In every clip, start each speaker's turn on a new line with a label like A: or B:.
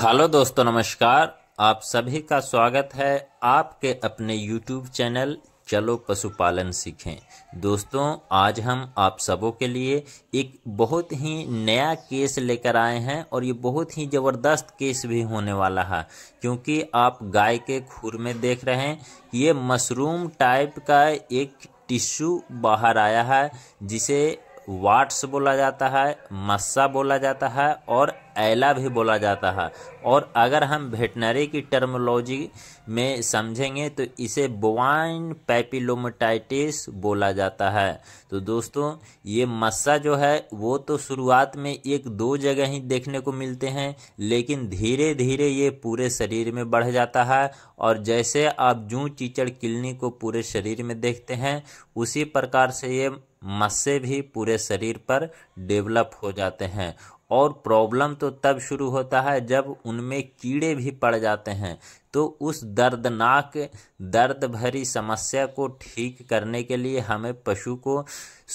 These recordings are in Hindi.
A: हेलो दोस्तों नमस्कार आप सभी का स्वागत है आपके अपने यूट्यूब चैनल चलो पशुपालन सीखें दोस्तों आज हम आप सबों के लिए एक बहुत ही नया केस लेकर आए हैं और ये बहुत ही ज़बरदस्त केस भी होने वाला है क्योंकि आप गाय के खुर में देख रहे हैं ये मशरूम टाइप का एक टिश्यू बाहर आया है जिसे वाट्स बोला जाता है मस्सा बोला जाता है और ऐला भी बोला जाता है और अगर हम वेटनरी की टर्मोलॉजी में समझेंगे तो इसे बोवाइन पैपिलोमटाइटिस बोला जाता है तो दोस्तों ये मस्सा जो है वो तो शुरुआत में एक दो जगह ही देखने को मिलते हैं लेकिन धीरे धीरे ये पूरे शरीर में बढ़ जाता है और जैसे आप जूँ चीचड़ किलनी को पूरे शरीर में देखते हैं उसी प्रकार से ये मस्से भी पूरे शरीर पर डेवलप हो जाते हैं और प्रॉब्लम तो तब शुरू होता है जब उनमें कीड़े भी पड़ जाते हैं तो उस दर्दनाक दर्द भरी समस्या को ठीक करने के लिए हमें पशु को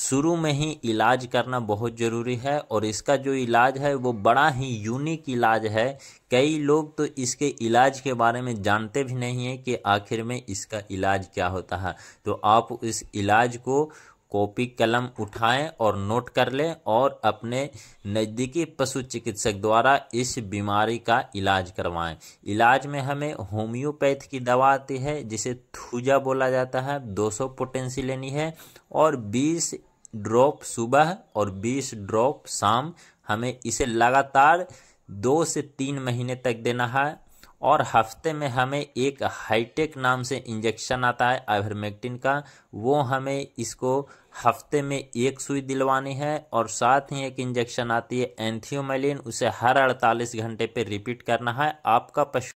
A: शुरू में ही इलाज करना बहुत ज़रूरी है और इसका जो इलाज है वो बड़ा ही यूनिक इलाज है कई लोग तो इसके इलाज के बारे में जानते भी नहीं हैं कि आखिर में इसका इलाज क्या होता है तो आप इस इलाज को कॉपी कलम उठाएं और नोट कर लें और अपने नज़दीकी पशु चिकित्सक द्वारा इस बीमारी का इलाज करवाएं इलाज में हमें होम्योपैथ की दवा आती है जिसे थूजा बोला जाता है 200 पोटेंसी लेनी है और 20 ड्रॉप सुबह और 20 ड्रॉप शाम हमें इसे लगातार दो से तीन महीने तक देना है और हफ्ते में हमें एक हाईटेक नाम से इंजेक्शन आता है आइवरमेक्टिन का वो हमें इसको हफ्ते में एक सुई दिलवानी है और साथ ही एक इंजेक्शन आती है एंथियोमेलिन उसे हर अड़तालीस घंटे पे रिपीट करना है आपका पशु